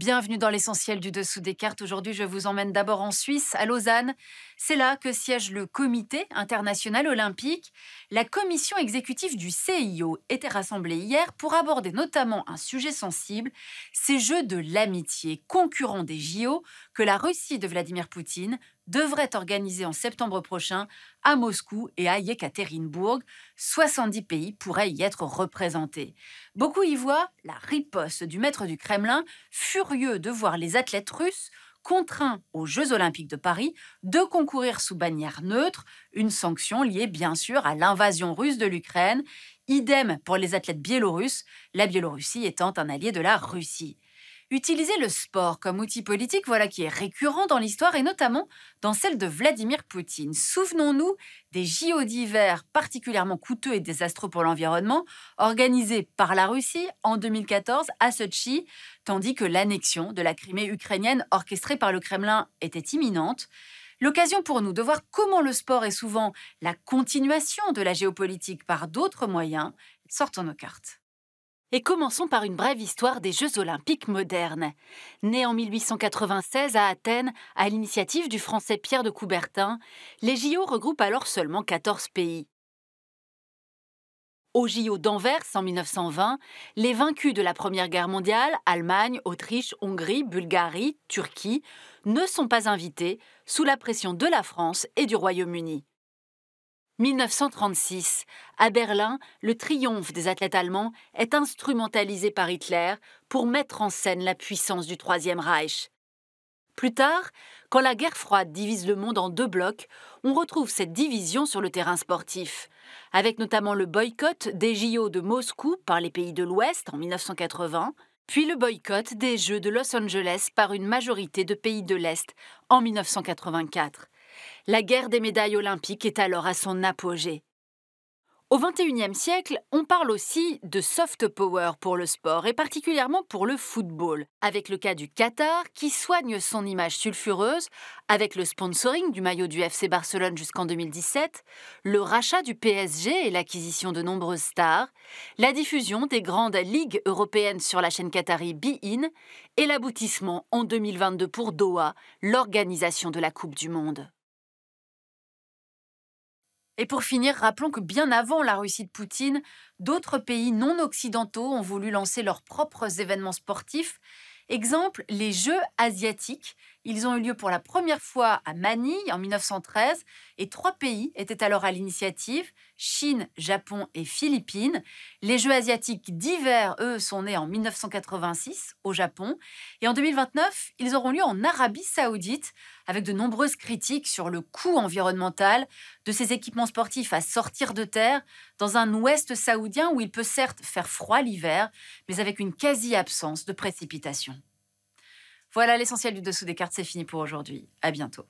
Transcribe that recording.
Bienvenue dans l'essentiel du dessous des cartes. Aujourd'hui, je vous emmène d'abord en Suisse, à Lausanne. C'est là que siège le Comité international olympique. La commission exécutive du CIO était rassemblée hier pour aborder notamment un sujet sensible, ces jeux de l'amitié, concurrents des JO, que la Russie de Vladimir Poutine devrait organiser en septembre prochain à Moscou et à Yekaterinbourg. 70 pays pourraient y être représentés. Beaucoup y voient la riposte du maître du Kremlin, furieux de voir les athlètes russes contraints aux Jeux olympiques de Paris de concourir sous bannière neutre, une sanction liée bien sûr à l'invasion russe de l'Ukraine, idem pour les athlètes biélorusses, la Biélorussie étant un allié de la Russie. Utiliser le sport comme outil politique, voilà qui est récurrent dans l'histoire et notamment dans celle de Vladimir Poutine. Souvenons-nous des JO d'hiver particulièrement coûteux et désastreux pour l'environnement, organisés par la Russie en 2014 à Sochi, tandis que l'annexion de la Crimée ukrainienne orchestrée par le Kremlin était imminente. L'occasion pour nous de voir comment le sport est souvent la continuation de la géopolitique par d'autres moyens. Sortons nos cartes. Et commençons par une brève histoire des Jeux olympiques modernes. Nés en 1896 à Athènes, à l'initiative du Français Pierre de Coubertin, les JO regroupent alors seulement 14 pays. Au JO d'Anvers en 1920, les vaincus de la Première Guerre mondiale, Allemagne, Autriche, Hongrie, Bulgarie, Turquie, ne sont pas invités sous la pression de la France et du Royaume-Uni. 1936, à Berlin, le triomphe des athlètes allemands est instrumentalisé par Hitler pour mettre en scène la puissance du Troisième Reich. Plus tard, quand la guerre froide divise le monde en deux blocs, on retrouve cette division sur le terrain sportif, avec notamment le boycott des JO de Moscou par les pays de l'Ouest en 1980, puis le boycott des Jeux de Los Angeles par une majorité de pays de l'Est en 1984. La guerre des médailles olympiques est alors à son apogée. Au XXIe siècle, on parle aussi de soft power pour le sport et particulièrement pour le football, avec le cas du Qatar qui soigne son image sulfureuse avec le sponsoring du maillot du FC Barcelone jusqu'en 2017, le rachat du PSG et l'acquisition de nombreuses stars, la diffusion des grandes ligues européennes sur la chaîne qatari Be-In et l'aboutissement en 2022 pour Doha, l'organisation de la Coupe du Monde. Et pour finir, rappelons que bien avant la Russie de Poutine, d'autres pays non occidentaux ont voulu lancer leurs propres événements sportifs. Exemple, les Jeux asiatiques ils ont eu lieu pour la première fois à Manille en 1913 et trois pays étaient alors à l'initiative, Chine, Japon et Philippines. Les Jeux asiatiques d'hiver, eux, sont nés en 1986 au Japon et en 2029, ils auront lieu en Arabie saoudite avec de nombreuses critiques sur le coût environnemental de ces équipements sportifs à sortir de terre dans un ouest saoudien où il peut certes faire froid l'hiver, mais avec une quasi-absence de précipitations. Voilà l'essentiel du dessous des cartes, c'est fini pour aujourd'hui. À bientôt.